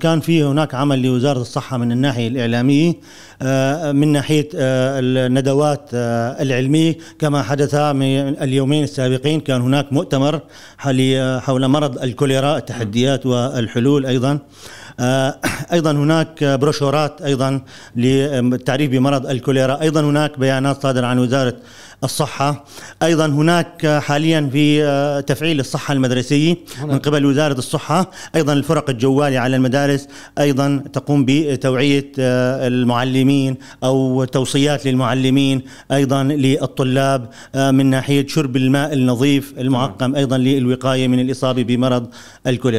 كان في هناك عمل لوزاره الصحه من الناحيه الاعلاميه آه، من ناحيه آه، الندوات آه، العلميه كما حدث من اليومين السابقين كان هناك مؤتمر حول مرض الكوليرا التحديات والحلول ايضا آه، ايضا هناك بروشورات ايضا للتعريف بمرض الكوليرا ايضا هناك بيانات صادره عن وزاره الصحه ايضا هناك حاليا في آه، تفعيل الصحه المدرسيه من قبل وزاره الصحه ايضا الفرق الجواله على المدارس ايضا تقوم بتوعيه آه، المعلمين او توصيات للمعلمين ايضا للطلاب من ناحيه شرب الماء النظيف المعقم ايضا للوقايه من الاصابه بمرض الكوليرا